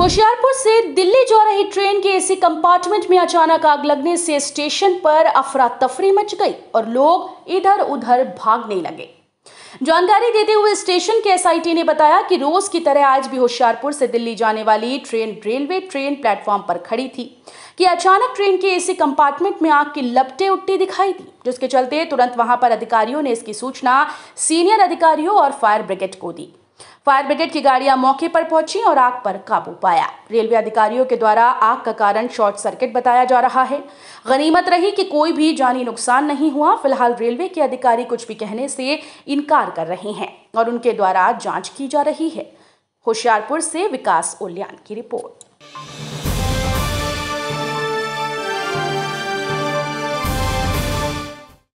होशियारपुर से दिल्ली जा रही ट्रेन के एसी कंपार्टमेंट में अचानक आग लगने से स्टेशन पर अफरा तफरी मच गई और लोग इधर उधर भागने लगे जानकारी देते हुए स्टेशन के एसआईटी ने बताया कि रोज की तरह आज भी होशियारपुर से दिल्ली जाने वाली ट्रेन रेलवे ट्रेन प्लेटफॉर्म पर खड़ी थी कि अचानक ट्रेन के एसी कंपार्टमेंट में आग की लपटे उठती दिखाई दी जिसके चलते तुरंत वहां पर अधिकारियों ने इसकी सूचना सीनियर अधिकारियों और फायर ब्रिगेड को दी फायर ब्रिगेड की गाड़ियां मौके पर पहुंची और आग पर काबू पाया रेलवे अधिकारियों के द्वारा आग का कारण शॉर्ट सर्किट बताया जा रहा है गनीमत रही कि कोई भी जानी नुकसान नहीं हुआ फिलहाल रेलवे के अधिकारी कुछ भी कहने से इनकार कर रहे हैं और उनके द्वारा जांच की जा रही है होशियारपुर से विकास उल्यान की रिपोर्ट